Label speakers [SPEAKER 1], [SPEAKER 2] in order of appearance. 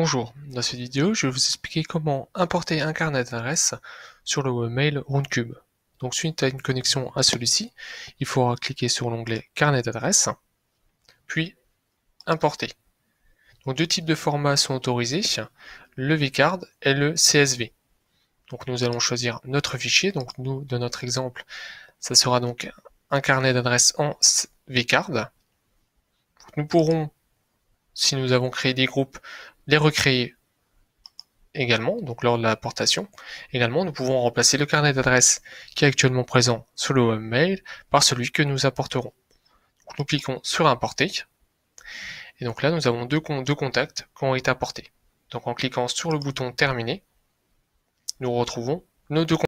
[SPEAKER 1] Bonjour, dans cette vidéo je vais vous expliquer comment importer un carnet d'adresse sur le mail Roundcube. Donc suite à une connexion à celui-ci, il faudra cliquer sur l'onglet carnet d'adresse puis importer. Donc deux types de formats sont autorisés, le vCard et le CSV. Donc nous allons choisir notre fichier, donc nous dans notre exemple ça sera donc un carnet d'adresse en vCard. Nous pourrons si nous avons créé des groupes, les recréer également, donc lors de l'apportation. Également, nous pouvons remplacer le carnet d'adresses qui est actuellement présent sous le mail par celui que nous apporterons. nous cliquons sur importer. Et donc là, nous avons deux, deux contacts qui ont été apportés. Donc en cliquant sur le bouton terminer, nous retrouvons nos deux contacts.